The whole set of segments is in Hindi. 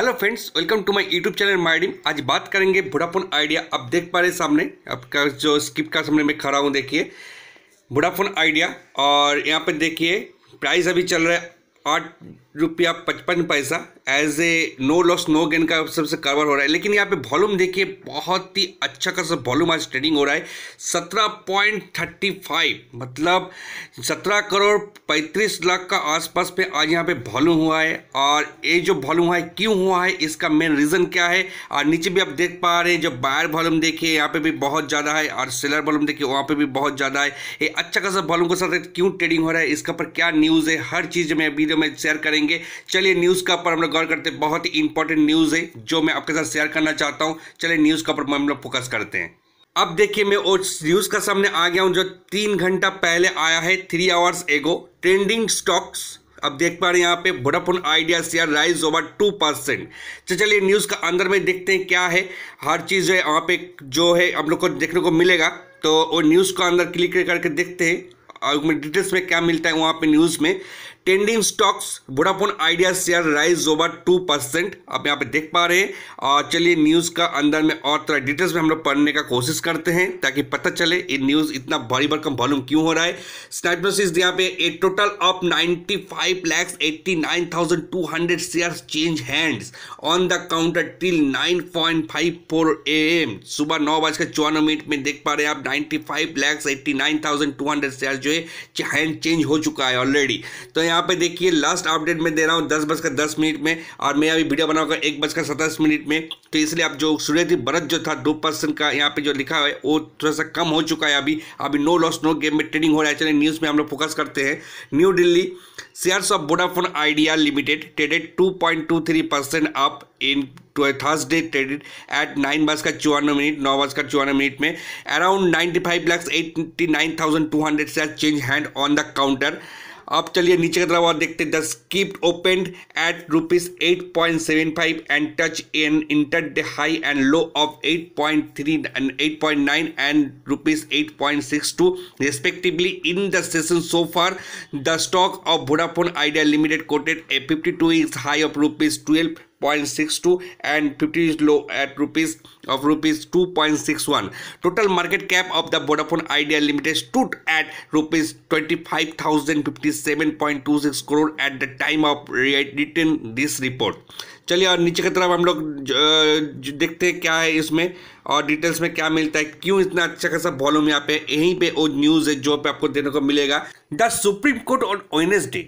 Hello friends welcome to my YouTube channel माइडिम आज बात करेंगे वोडाफोन आइडिया आप देख पा रहे सामने आपका जो स्किप का सामने मैं खड़ा हूँ देखिए वोडाफोन आइडिया और यहाँ पर देखिए प्राइस अभी चल रहा है आठ रुपया पचपन पैसा as a no loss no gain का सबसे कारोबार हो रहा है लेकिन यहाँ पे वॉल्यूम देखिए बहुत ही अच्छा खासा वॉल्यूम आज ट्रेडिंग हो रहा है सत्रह पॉइंट थर्टी फाइव मतलब सत्रह करोड़ पैंतीस लाख का आसपास पे आज यहाँ पे वॉल्यूम हुआ है और ये जो वॉल्यूम हुआ है क्यों हुआ है इसका मेन रीज़न क्या है और नीचे भी आप देख पा रहे हैं जो बायर वॉल्यूम देखिए यहाँ पे भी बहुत ज़्यादा है और सेलर वॉल्यूम देखिए वहाँ पर भी बहुत ज़्यादा है ये अच्छा खासा वॉल्यूम के साथ क्यों ट्रेडिंग हो रहा है इसका पर क्या न्यूज़ है हर चीज़ में वीडियो में शेयर करेंगे करेंगे चलिए न्यूज़ का ऊपर हम लोग गौर करते हैं बहुत ही इंपॉर्टेंट न्यूज़ है जो मैं आपके साथ शेयर करना चाहता हूँ चलिए न्यूज़ का ऊपर हम लोग फोकस करते हैं अब देखिए मैं उस न्यूज़ का सामने आ गया हूँ जो तीन घंटा पहले आया है three hours ago trending stocks अब देख पा रहे हैं यहाँ पे Vodafone Idea share rise over two percent तो चलिए न्यूज़ का अंदर में देखते हैं क्या है हर चीज़ जो है वहाँ पे जो है हम लोग को देखने को मिलेगा तो वो न्यूज़ को अंदर क्लिक करके देखते हैं और डिटेल्स में क्या मिलता है वहाँ पे न्यूज़ में trending stocks Vodafone Idea share rise over two percent आप यहाँ पे देख पा रहे हैं और चलिए न्यूज़ का अंदर में और तरह डिटेल्स में हम लोग पढ़ने का कोशिश करते हैं ताकि पता चले ये न्यूज़ इतना भारी भरकम वॉल्यूम क्यों हो रहा है स्नैपनोसिस यहाँ पे a total of ninety five lakhs eighty nine thousand two hundred share change hand on the counter till nine point five four A M सुबह नौ बजकर चौवन मिनट में देख पा रहे हैं आप ninety five lakhs eighty nine thousand two hundred share जो है हैंड चेंज हो चुका है ऑलरेडी तो यहाँ यहाँ पे देखिए लास्ट अपडेट मैं दे रहा हूँ दस बजकर दस मिनट में और मैं अभी वीडियो बनाऊंगा एक बजकर सत्ताईस मिनट में तो इसलिए आप जो सूर्य बरत जो था दो परसेंट का यहाँ पे जो लिखा है वो थोड़ा सा कम हो चुका है अभी अभी नो लॉस नो गेम में ट्रेडिंग हो रहा है चलिए न्यूज़ में हम लोग फोकस करते हैं new Delhi shares of Vodafone Idea limited traded two point two three percent up in Thursday traded at nine बज का चौवानवे मिनट नौ बज का चौवानवे मिनट में around ninety five lakhs eighty nine thousand two hundred share change hand on the counter अब चलिए नीचे की तरफ और देखते हैं the script opened at rupees at point seven five and touch in inter the high and low of at point three and at point nine and rupees at point six two respectively in the session so far the stock of Vodafone Idea limited quoted a fifty two is high of rupees twelve 0.62 and 50 is low at rupees of rupees 2.61 total market cap of the vodafone idea limited stood at rupees 25057.26 crore at the time of written this report चलिए और नीचे की तरफ हम लोग देखते हैं क्या है इसमें और डिटेल्स में क्या मिलता है क्यों इतना अच्छा खासा वॉल्यूम यहाँ पे यहीं पे वो न्यूज़ है जो पे आपको देने को मिलेगा the supreme court on Wednesday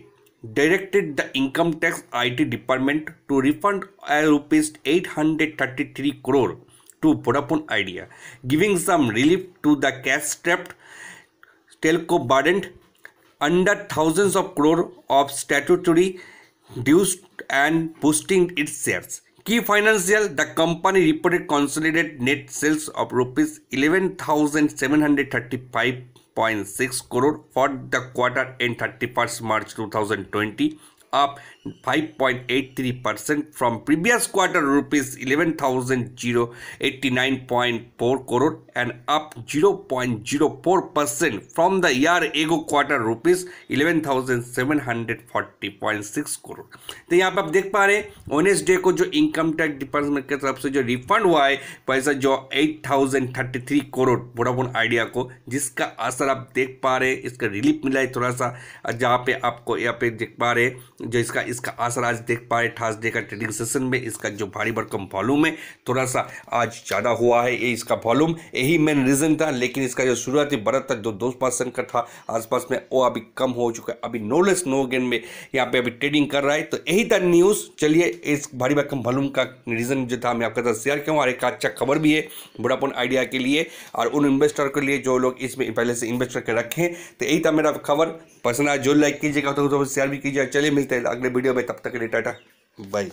directed the Income Tax IT Department to refund rupees 833 crore to Vodafone Idea, giving some relief to the cash-strapped telco burdened under thousands of crore of statutory dues and boosting its shares. Key financial, the company reported consolidated net sales of rupees 11,735 6.6 crore for the quarter end 31st March 2020 up 5.83% from previous quarter rupees 11,089.4 crore and up 0.04% from the year ago quarter rupees 11,740.6 crore तो यहाँ पे आप देख पा रहे हैं ओनेस डे को जो इनकम टैक्स डिपार्टमेंट की तरफ से जो रिफंड हुआ है पैसा जो 8,033 करोड़ वोडाफोन आइडिया को जिसका असर आप देख पा रहे हैं इसका रिलीफ मिला है थोड़ा सा जहाँ पे आपको यहाँ पे देख पा रहे हैं जो इसका इसका असर आज देख पाए ठास डे का ट्रेडिंग सेशन में इसका जो भारी भरकम वॉल्यूम है थोड़ा सा आज ज़्यादा हुआ है ये इसका वॉल्यूम यही मेन रीज़न था लेकिन इसका जो शुरुआती बढ़त था जो दो परसेंट का था आसपास में वो अभी कम हो चुका है अभी नोलेस नो गेन में यहाँ पे अभी ट्रेडिंग कर रहा है तो यही था न्यूज़ चलिए इस भारी भरकम वॉल्यूम का रीज़न जो था मैं आपके साथ शेयर किया और एक अच्छा खबर भी है वोडाफोन आइडिया के लिए और उन इन्वेस्टर के लिए जो लोग इसमें पहले से इन्वेस्ट करके रखें तो यही था मेरा खबर पसंद आया जो लाइक कीजिएगा तो शेयर भी कीजिएगा चलिए मिलते मिलते हैं अगले वीडियो में तब तक के लिए टाटा बाय